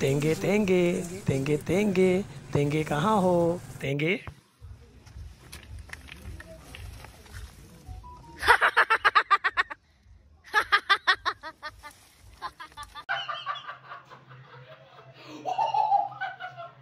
तेंगे तेंगे तेंगे तेंगे तेंगे कहाँ हो तेंगे